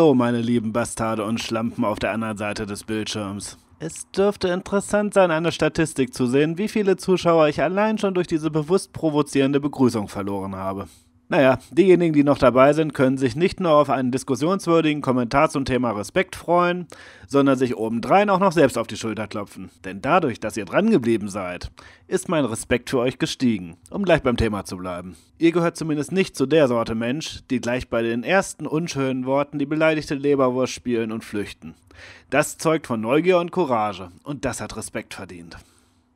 Hallo, meine lieben Bastarde und Schlampen auf der anderen Seite des Bildschirms. Es dürfte interessant sein, eine Statistik zu sehen, wie viele Zuschauer ich allein schon durch diese bewusst provozierende Begrüßung verloren habe. Naja, diejenigen, die noch dabei sind, können sich nicht nur auf einen diskussionswürdigen Kommentar zum Thema Respekt freuen, sondern sich obendrein auch noch selbst auf die Schulter klopfen. Denn dadurch, dass ihr drangeblieben seid, ist mein Respekt für euch gestiegen, um gleich beim Thema zu bleiben. Ihr gehört zumindest nicht zu der Sorte Mensch, die gleich bei den ersten unschönen Worten die beleidigte Leberwurst spielen und flüchten. Das zeugt von Neugier und Courage, und das hat Respekt verdient.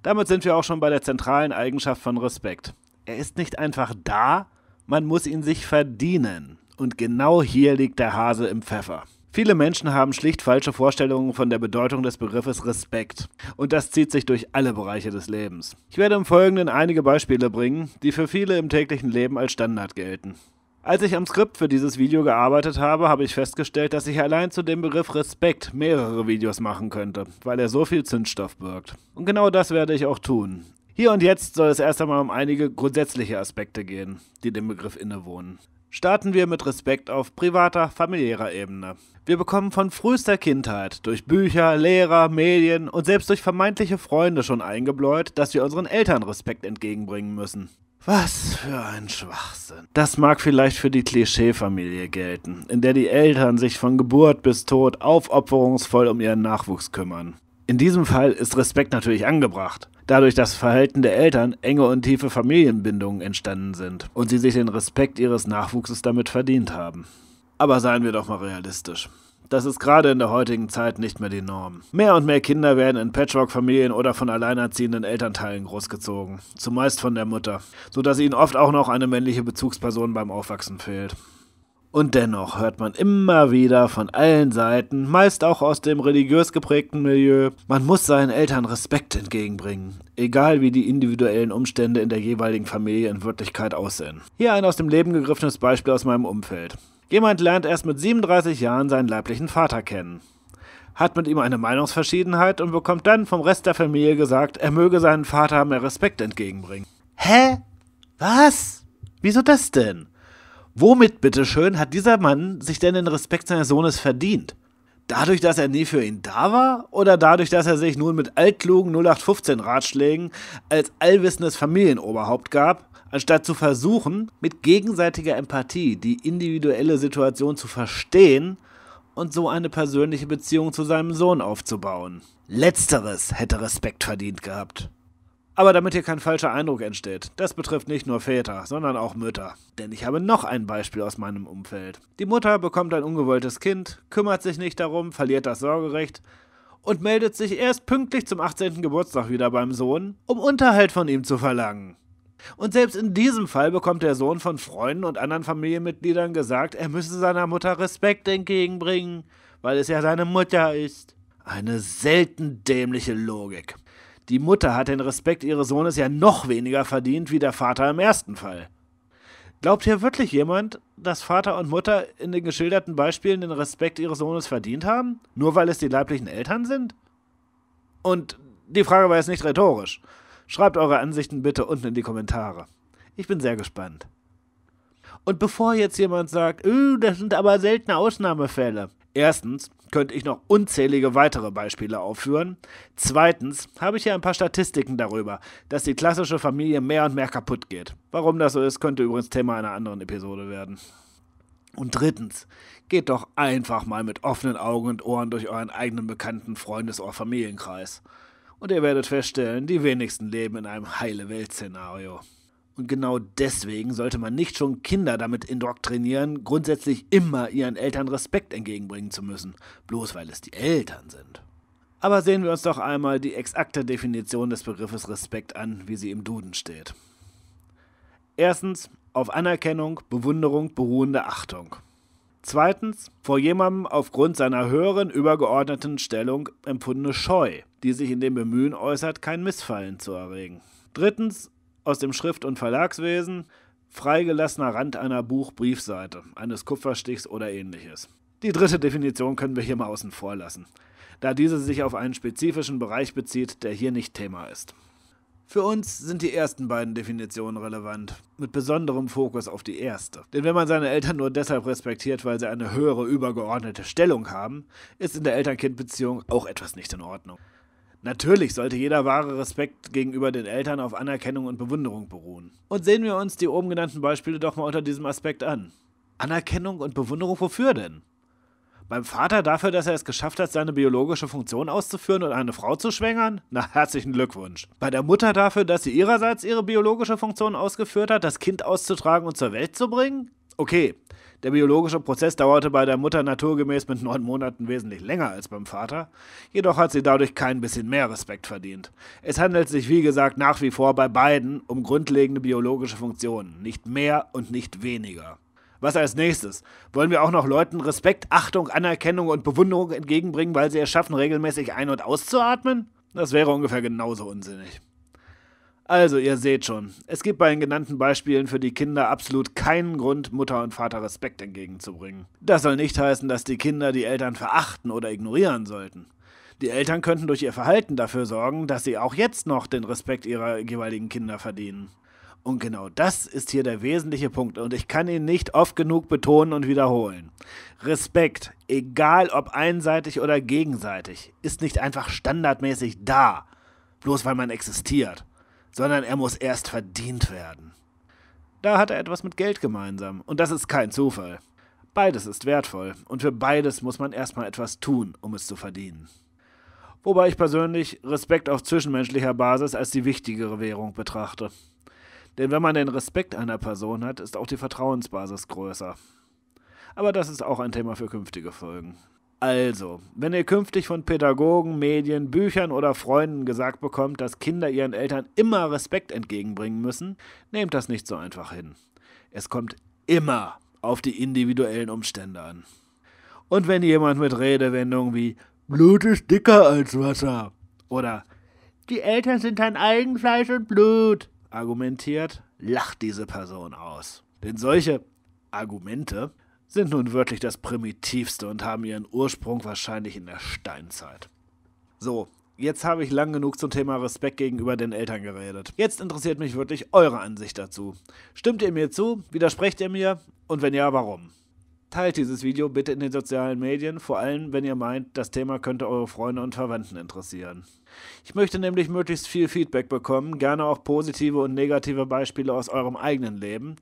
Damit sind wir auch schon bei der zentralen Eigenschaft von Respekt. Er ist nicht einfach da, man muss ihn sich verdienen. Und genau hier liegt der Hase im Pfeffer. Viele Menschen haben schlicht falsche Vorstellungen von der Bedeutung des Begriffes Respekt. Und das zieht sich durch alle Bereiche des Lebens. Ich werde im Folgenden einige Beispiele bringen, die für viele im täglichen Leben als Standard gelten. Als ich am Skript für dieses Video gearbeitet habe, habe ich festgestellt, dass ich allein zu dem Begriff Respekt mehrere Videos machen könnte, weil er so viel Zündstoff birgt. Und genau das werde ich auch tun. Hier und jetzt soll es erst einmal um einige grundsätzliche Aspekte gehen, die dem Begriff innewohnen. Starten wir mit Respekt auf privater, familiärer Ebene. Wir bekommen von frühester Kindheit durch Bücher, Lehrer, Medien und selbst durch vermeintliche Freunde schon eingebläut, dass wir unseren Eltern Respekt entgegenbringen müssen. Was für ein Schwachsinn. Das mag vielleicht für die Klischeefamilie gelten, in der die Eltern sich von Geburt bis Tod aufopferungsvoll um ihren Nachwuchs kümmern. In diesem Fall ist Respekt natürlich angebracht, dadurch, dass Verhalten der Eltern enge und tiefe Familienbindungen entstanden sind und sie sich den Respekt ihres Nachwuchses damit verdient haben. Aber seien wir doch mal realistisch. Das ist gerade in der heutigen Zeit nicht mehr die Norm. Mehr und mehr Kinder werden in Patchwork-Familien oder von alleinerziehenden Elternteilen großgezogen, zumeist von der Mutter, sodass ihnen oft auch noch eine männliche Bezugsperson beim Aufwachsen fehlt. Und dennoch hört man immer wieder von allen Seiten, meist auch aus dem religiös geprägten Milieu, man muss seinen Eltern Respekt entgegenbringen, egal wie die individuellen Umstände in der jeweiligen Familie in Wirklichkeit aussehen. Hier ein aus dem Leben gegriffenes Beispiel aus meinem Umfeld. Jemand lernt erst mit 37 Jahren seinen leiblichen Vater kennen hat mit ihm eine Meinungsverschiedenheit und bekommt dann vom Rest der Familie gesagt, er möge seinen Vater mehr Respekt entgegenbringen. Hä? Was? Wieso das denn? Womit bitteschön hat dieser Mann sich denn den Respekt seines Sohnes verdient? Dadurch, dass er nie für ihn da war? Oder dadurch, dass er sich nun mit altklugen 0815-Ratschlägen als allwissendes Familienoberhaupt gab, anstatt zu versuchen, mit gegenseitiger Empathie die individuelle Situation zu verstehen und so eine persönliche Beziehung zu seinem Sohn aufzubauen? Letzteres hätte Respekt verdient gehabt. Aber damit hier kein falscher Eindruck entsteht, das betrifft nicht nur Väter, sondern auch Mütter. Denn ich habe noch ein Beispiel aus meinem Umfeld. Die Mutter bekommt ein ungewolltes Kind, kümmert sich nicht darum, verliert das Sorgerecht und meldet sich erst pünktlich zum 18. Geburtstag wieder beim Sohn, um Unterhalt von ihm zu verlangen. Und selbst in diesem Fall bekommt der Sohn von Freunden und anderen Familienmitgliedern gesagt, er müsse seiner Mutter Respekt entgegenbringen, weil es ja seine Mutter ist. Eine selten dämliche Logik. Die Mutter hat den Respekt ihres Sohnes ja noch weniger verdient wie der Vater im ersten Fall. Glaubt hier wirklich jemand, dass Vater und Mutter in den geschilderten Beispielen den Respekt ihres Sohnes verdient haben, nur weil es die leiblichen Eltern sind? Und die Frage war jetzt nicht rhetorisch. Schreibt eure Ansichten bitte unten in die Kommentare. Ich bin sehr gespannt. Und bevor jetzt jemand sagt, öh, das sind aber seltene Ausnahmefälle. Erstens, könnte ich noch unzählige weitere Beispiele aufführen. Zweitens habe ich hier ein paar Statistiken darüber, dass die klassische Familie mehr und mehr kaputt geht. Warum das so ist, könnte übrigens Thema einer anderen Episode werden. Und drittens, geht doch einfach mal mit offenen Augen und Ohren durch euren eigenen bekannten Freundes- oder Familienkreis. Und ihr werdet feststellen, die wenigsten leben in einem heile Welt-Szenario. Und genau deswegen sollte man nicht schon Kinder damit indoktrinieren, grundsätzlich immer ihren Eltern Respekt entgegenbringen zu müssen, bloß weil es die Eltern sind. Aber sehen wir uns doch einmal die exakte Definition des Begriffes Respekt an, wie sie im Duden steht. Erstens, auf Anerkennung, Bewunderung beruhende Achtung. Zweitens, vor jemandem aufgrund seiner höheren übergeordneten Stellung empfundene Scheu, die sich in dem Bemühen äußert, kein Missfallen zu erregen. Drittens, aus dem Schrift- und Verlagswesen, freigelassener Rand einer Buchbriefseite, eines Kupferstichs oder ähnliches. Die dritte Definition können wir hier mal außen vor lassen, da diese sich auf einen spezifischen Bereich bezieht, der hier nicht Thema ist. Für uns sind die ersten beiden Definitionen relevant, mit besonderem Fokus auf die erste. Denn wenn man seine Eltern nur deshalb respektiert, weil sie eine höhere übergeordnete Stellung haben, ist in der Eltern-Kind-Beziehung auch etwas nicht in Ordnung. Natürlich sollte jeder wahre Respekt gegenüber den Eltern auf Anerkennung und Bewunderung beruhen. Und sehen wir uns die oben genannten Beispiele doch mal unter diesem Aspekt an. Anerkennung und Bewunderung wofür denn? Beim Vater dafür, dass er es geschafft hat, seine biologische Funktion auszuführen und eine Frau zu schwängern? Na, herzlichen Glückwunsch. Bei der Mutter dafür, dass sie ihrerseits ihre biologische Funktion ausgeführt hat, das Kind auszutragen und zur Welt zu bringen? Okay, der biologische Prozess dauerte bei der Mutter naturgemäß mit neun Monaten wesentlich länger als beim Vater, jedoch hat sie dadurch kein bisschen mehr Respekt verdient. Es handelt sich, wie gesagt, nach wie vor bei beiden um grundlegende biologische Funktionen, nicht mehr und nicht weniger. Was als nächstes? Wollen wir auch noch Leuten Respekt, Achtung, Anerkennung und Bewunderung entgegenbringen, weil sie es schaffen, regelmäßig ein- und auszuatmen? Das wäre ungefähr genauso unsinnig. Also, ihr seht schon, es gibt bei den genannten Beispielen für die Kinder absolut keinen Grund, Mutter und Vater Respekt entgegenzubringen. Das soll nicht heißen, dass die Kinder die Eltern verachten oder ignorieren sollten. Die Eltern könnten durch ihr Verhalten dafür sorgen, dass sie auch jetzt noch den Respekt ihrer jeweiligen Kinder verdienen. Und genau das ist hier der wesentliche Punkt und ich kann ihn nicht oft genug betonen und wiederholen. Respekt, egal ob einseitig oder gegenseitig, ist nicht einfach standardmäßig da, bloß weil man existiert sondern er muss erst verdient werden. Da hat er etwas mit Geld gemeinsam, und das ist kein Zufall. Beides ist wertvoll, und für beides muss man erstmal etwas tun, um es zu verdienen. Wobei ich persönlich Respekt auf zwischenmenschlicher Basis als die wichtigere Währung betrachte. Denn wenn man den Respekt einer Person hat, ist auch die Vertrauensbasis größer. Aber das ist auch ein Thema für künftige Folgen. Also, wenn ihr künftig von Pädagogen, Medien, Büchern oder Freunden gesagt bekommt, dass Kinder ihren Eltern immer Respekt entgegenbringen müssen, nehmt das nicht so einfach hin. Es kommt immer auf die individuellen Umstände an. Und wenn jemand mit Redewendungen wie Blut ist dicker als Wasser oder die Eltern sind dein Eigenfleisch und Blut argumentiert, lacht diese Person aus. Denn solche Argumente sind nun wirklich das Primitivste und haben ihren Ursprung wahrscheinlich in der Steinzeit. So, jetzt habe ich lang genug zum Thema Respekt gegenüber den Eltern geredet. Jetzt interessiert mich wirklich eure Ansicht dazu. Stimmt ihr mir zu? Widersprecht ihr mir? Und wenn ja, warum? Teilt dieses Video bitte in den sozialen Medien, vor allem wenn ihr meint, das Thema könnte eure Freunde und Verwandten interessieren. Ich möchte nämlich möglichst viel Feedback bekommen, gerne auch positive und negative Beispiele aus eurem eigenen Leben.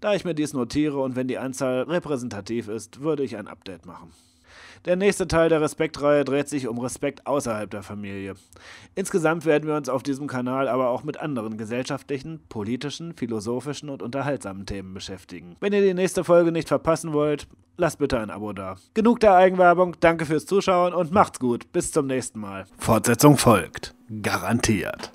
Da ich mir dies notiere und wenn die Anzahl repräsentativ ist, würde ich ein Update machen. Der nächste Teil der Respektreihe dreht sich um Respekt außerhalb der Familie. Insgesamt werden wir uns auf diesem Kanal aber auch mit anderen gesellschaftlichen, politischen, philosophischen und unterhaltsamen Themen beschäftigen. Wenn ihr die nächste Folge nicht verpassen wollt, lasst bitte ein Abo da. Genug der Eigenwerbung, danke fürs Zuschauen und macht's gut. Bis zum nächsten Mal. Fortsetzung folgt. Garantiert.